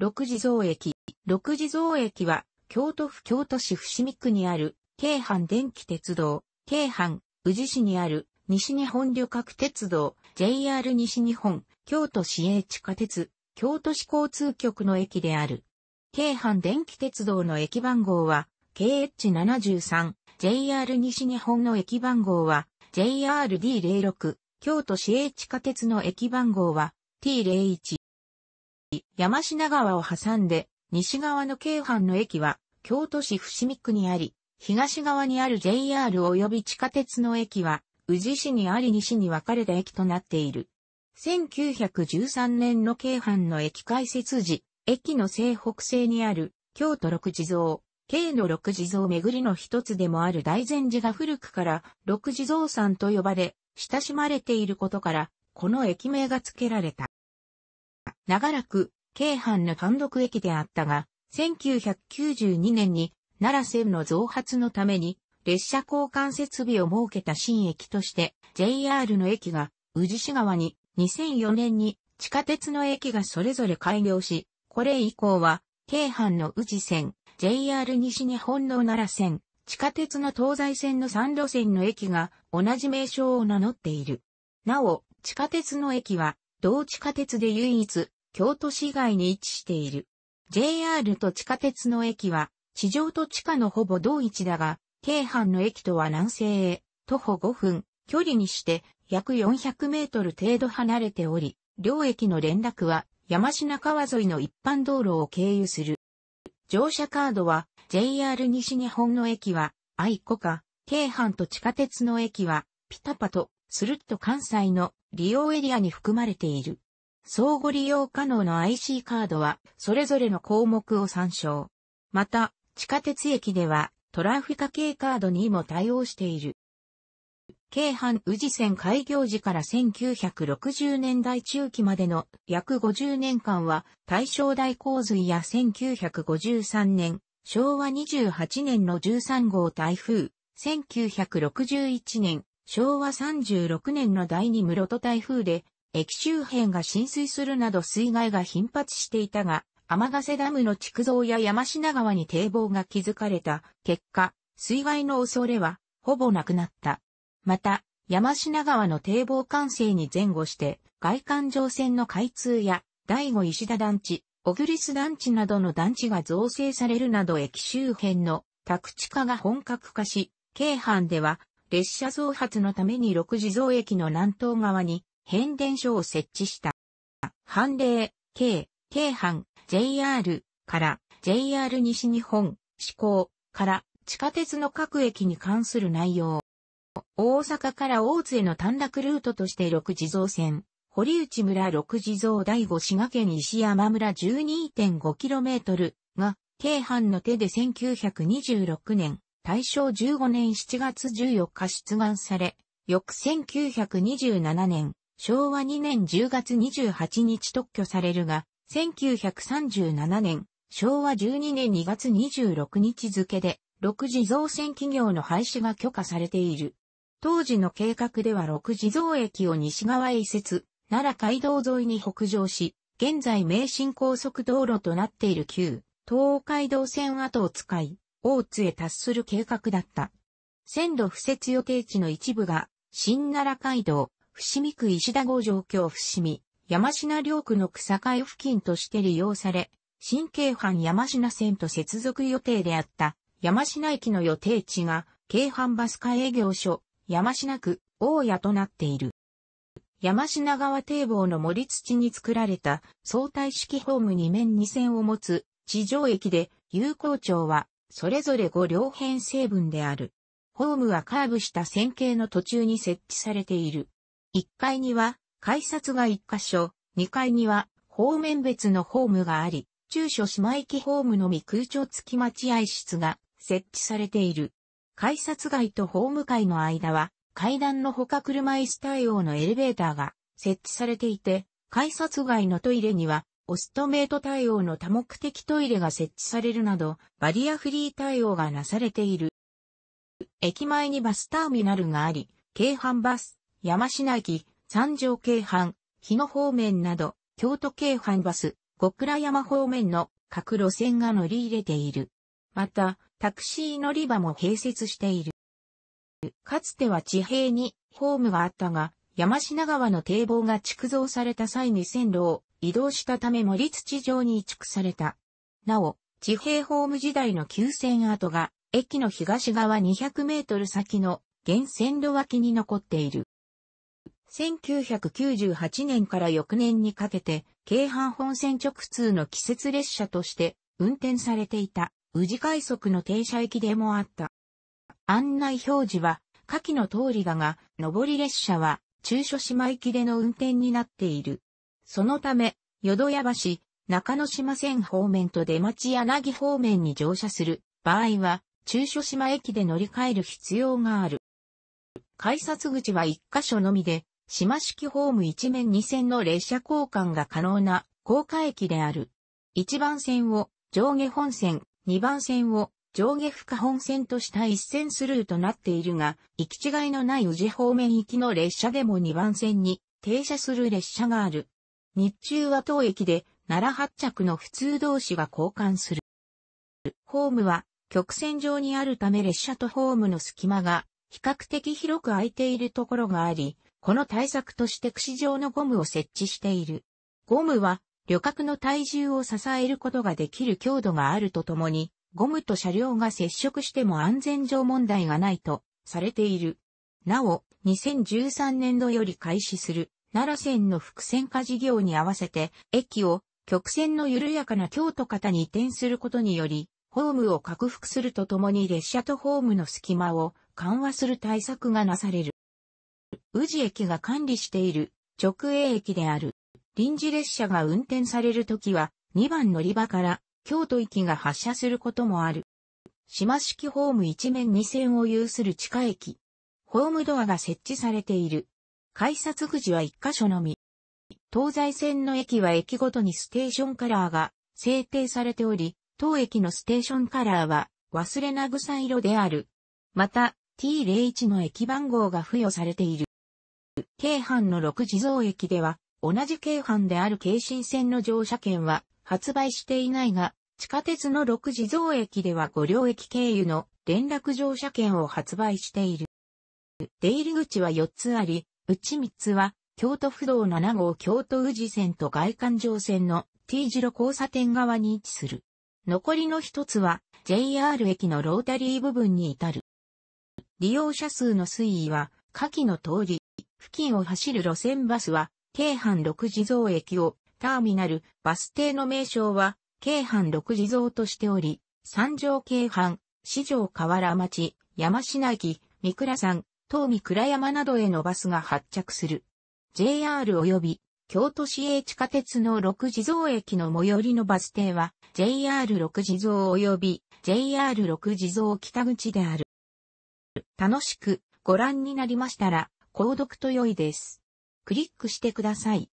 六次蔵駅。六次蔵駅は、京都府京都市伏見区にある、京阪電気鉄道、京阪、宇治市にある、西日本旅客鉄道、JR 西日本、京都市営地下鉄、京都市交通局の駅である。京阪電気鉄道の駅番号は、KH73、JR 西日本の駅番号は、JRD06、京都市営地下鉄の駅番号は、T01。山品川を挟んで、西側の京阪の駅は、京都市伏見区にあり、東側にある JR 及び地下鉄の駅は、宇治市にあり西に分かれた駅となっている。1913年の京阪の駅開設時、駅の西北西にある、京都六地蔵、京の六地蔵巡りの一つでもある大善寺が古くから六地蔵山と呼ばれ、親しまれていることから、この駅名が付けられた。長らく、京阪の単独駅であったが、1992年に奈良線の増発のために列車交換設備を設けた新駅として JR の駅が宇治市側に2004年に地下鉄の駅がそれぞれ開業し、これ以降は京阪の宇治線、JR 西日本の奈良線、地下鉄の東西線の3路線の駅が同じ名称を名乗っている。なお、地下鉄の駅は同地下鉄で唯一京都市街に位置している。JR と地下鉄の駅は、地上と地下のほぼ同一だが、京阪の駅とは南西へ、徒歩5分、距離にして約400メートル程度離れており、両駅の連絡は山品川沿いの一般道路を経由する。乗車カードは JR 西日本の駅は愛子か、京阪と地下鉄の駅はピタパと、スルッと関西の利用エリアに含まれている。相互利用可能の IC カードは、それぞれの項目を参照。また、地下鉄駅では、トラフィカ系カードにも対応している。京阪宇治線開業時から1960年代中期までの約50年間は大正大洪水や1953年、昭和28年の13号台風、1961年、昭和36年の第二室戸台風で駅周辺が浸水するなど水害が頻発していたが、天ヶ瀬ダムの築造や山品川に堤防が築かれた結果、水害の恐れはほぼなくなった。また、山品川の堤防完成に前後して、外環状線の開通や、第五石田団地、小栗ス団地などの団地が造成されるなど駅周辺の宅地化が本格化し、京阪では列車増発のために六次増駅の南東側に変電所を設置した。判例、京、京阪、JR から JR 西日本、志向から地下鉄の各駅に関する内容。大阪から大津への短絡ルートとして6地蔵線、堀内村6地蔵第5滋賀県石山村 12.5km が、京阪の手で1926年、大正15年7月14日出願され、翌1927年、昭和2年10月28日特許されるが、1937年、昭和12年2月26日付で、6次造船企業の廃止が許可されている。当時の計画では6次造駅を西側へ移設、奈良街道沿いに北上し、現在名神高速道路となっている旧、東海道線跡を使い、大津へ達する計画だった。線路不設予定地の一部が、新奈良街道、伏見区石田郷城京伏見、山品両区の草海付近として利用され、新京阪山品線と接続予定であった山品駅の予定地が、京阪バス化営業所、山品区、大谷となっている。山品川堤防の森土に作られた相対式ホーム2面2線を持つ地上駅で、有効町は、それぞれ5両編成分である。ホームはカーブした線形の途中に設置されている。1階には改札が1箇所、2階には方面別のホームがあり、中所島駅ホームのみ空調付き待合室が設置されている。改札外とホーム階の間は階段のほか車椅子対応のエレベーターが設置されていて、改札外のトイレにはオストメイト対応の多目的トイレが設置されるなど、バリアフリー対応がなされている。駅前にバスターミナルがあり、京阪バス、山品駅、三条京阪、日野方面など、京都京阪バス、小倉山方面の各路線が乗り入れている。また、タクシー乗り場も併設している。かつては地平にホームがあったが、山品川の堤防が築造された際に線路を移動したため森土上に移築された。なお、地平ホーム時代の旧線跡が駅の東側200メートル先の現線路脇に残っている。1998年から翌年にかけて、京阪本線直通の季節列車として運転されていた、宇治快速の停車駅でもあった。案内表示は、下記の通りだが、上り列車は、中所島行きでの運転になっている。そのため、淀屋橋、中野島線方面と出町柳方面に乗車する場合は、中所島駅で乗り換える必要がある。改札口は一箇所のみで、島式ホーム一面二線の列車交換が可能な高架駅である。一番線を上下本線、二番線を上下深本線とした一線スルーとなっているが、行き違いのない宇治方面行きの列車でも二番線に停車する列車がある。日中は当駅で奈良発着の普通同士が交換する。ホームは曲線上にあるため列車とホームの隙間が比較的広く空いているところがあり、この対策として串状のゴムを設置している。ゴムは旅客の体重を支えることができる強度があるとともに、ゴムと車両が接触しても安全上問題がないとされている。なお、2013年度より開始する奈良線の複線化事業に合わせて、駅を曲線の緩やかな京都型に移転することにより、ホームを拡幅するとともに列車とホームの隙間を緩和する対策がなされる。宇治駅が管理している直営駅である。臨時列車が運転されるときは、2番乗り場から京都駅が発車することもある。島式ホーム一面2線を有する地下駅。ホームドアが設置されている。改札口は1箇所のみ。東西線の駅は駅ごとにステーションカラーが制定されており、当駅のステーションカラーは忘れなぐさ色である。また、T01 の駅番号が付与されている。京阪の6地蔵駅では、同じ京阪である京神線の乗車券は発売していないが、地下鉄の6地蔵駅では5両駅経由の連絡乗車券を発売している。出入り口は4つあり、うち3つは、京都府道7号京都宇治線と外環上線の T 字路交差点側に位置する。残りの1つは、JR 駅のロータリー部分に至る。利用者数の推移は、下記の通り、付近を走る路線バスは、京阪六地蔵駅をターミナル、バス停の名称は、京阪六地蔵としており、三条京阪、四条河原町、山品駅、三倉山、東三倉山などへのバスが発着する。JR 及び京都市営地下鉄の六地蔵駅の最寄りのバス停は JR 六地蔵及び JR 六地蔵北口である。楽しくご覧になりましたら購読と良いです。クリックしてください。